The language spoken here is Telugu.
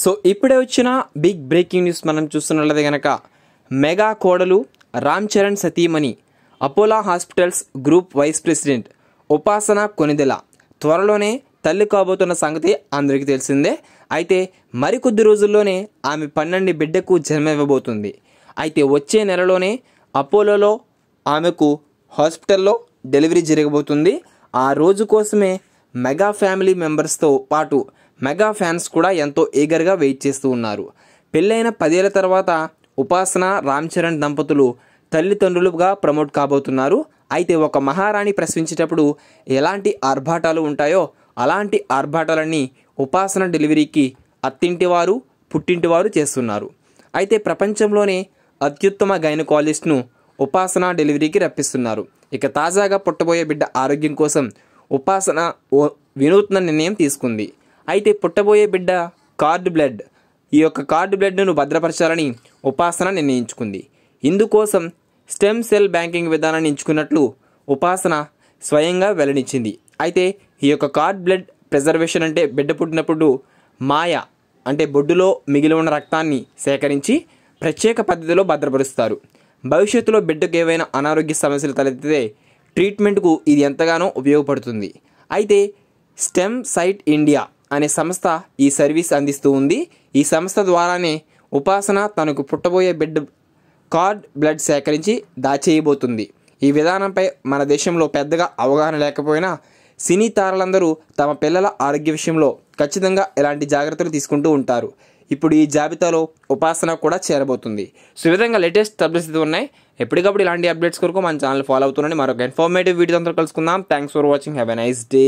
సో ఇప్పుడే వచ్చిన బిగ్ బ్రేకింగ్ న్యూస్ మనం చూస్తున్నది కనుక మెగా కోడలు రామ్ చరణ్ సతీమణి Apollo hospitals group vice president Upasana Konidela త్వరలోనే తల్లి కాబోతున్న సంగతి అందరికీ తెలిసిందే అయితే మరికొద్ది రోజుల్లోనే ఆమె పన్నెండు బిడ్డకు ఇవ్వబోతుంది అయితే వచ్చే నెలలోనే అపోలోలో ఆమెకు హాస్పిటల్లో డెలివరీ జరగబోతుంది ఆ రోజు కోసమే మెగా ఫ్యామిలీ మెంబర్స్తో పాటు మెగా ఫ్యాన్స్ కూడా ఎంతో ఈగర్గా వెయిట్ చేస్తూ ఉన్నారు పెళ్ళైన పదేళ్ల తర్వాత ఉపాసన రామ్ చరణ్ దంపతులు తల్లిదండ్రులుగా ప్రమోట్ కాబోతున్నారు అయితే ఒక మహారాణి ప్రశ్నించేటప్పుడు ఎలాంటి ఆర్భాటాలు ఉంటాయో అలాంటి ఆర్భాటాలన్నీ ఉపాసన డెలివరీకి అత్తింటివారు పుట్టింటివారు చేస్తున్నారు అయితే ప్రపంచంలోనే అత్యుత్తమ గైనకాలజిస్ట్ను ఉపాసన డెలివరీకి రప్పిస్తున్నారు ఇక తాజాగా పుట్టబోయే బిడ్డ ఆరోగ్యం కోసం ఉపాసన వినూత్న నిర్ణయం తీసుకుంది అయితే పుట్టబోయే బిడ్డ కార్డ్ బ్లడ్ ఈ యొక్క కార్డ్ బ్లడ్ను భద్రపరచాలని ఉపాసన నిర్ణయించుకుంది ఇందుకోసం స్టెమ్ సెల్ బ్యాంకింగ్ విధానాన్ని ఎంచుకున్నట్లు ఉపాసన స్వయంగా వెల్లడించింది అయితే ఈ యొక్క కార్డ్ బ్లడ్ ప్రిజర్వేషన్ అంటే బిడ్డ పుట్టినప్పుడు మాయ అంటే బొడ్డులో మిగిలి ఉన్న రక్తాన్ని సేకరించి ప్రత్యేక పద్ధతిలో భద్రపరుస్తారు భవిష్యత్తులో బిడ్డకు ఏవైనా అనారోగ్య సమస్యలు తలెత్తితే ట్రీట్మెంట్కు ఇది ఎంతగానో ఉపయోగపడుతుంది అయితే స్టెమ్ సైట్ ఇండియా అనే సంస్థ ఈ సర్వీస్ అందిస్తూ ఉంది ఈ సంస్థ ద్వారానే ఉపాసన తనకు పుట్టబోయే బిడ్డ కార్డ్ బ్లడ్ సేకరించి దాచేయబోతుంది ఈ విధానంపై మన దేశంలో పెద్దగా అవగాహన లేకపోయినా సినీ తారలందరూ తమ పిల్లల ఆరోగ్య విషయంలో ఖచ్చితంగా ఇలాంటి జాగ్రత్తలు తీసుకుంటూ ఉంటారు ఇప్పుడు ఈ జాబితాలో ఉపాసన కూడా చేరబోతుంది సో ఈ విధంగా లేటెస్ట్ పబ్లిసిటీ ఉన్నాయి ఎప్పటికప్పుడు ఇలాంటి అప్డేట్స్ కొరకు మన ఛానల్ ఫాలో అవుతుండండి మరొక ఇన్ఫార్మేటివ్ వీడియో అందరూ కలుసుకుందాం thanks for watching have a nice day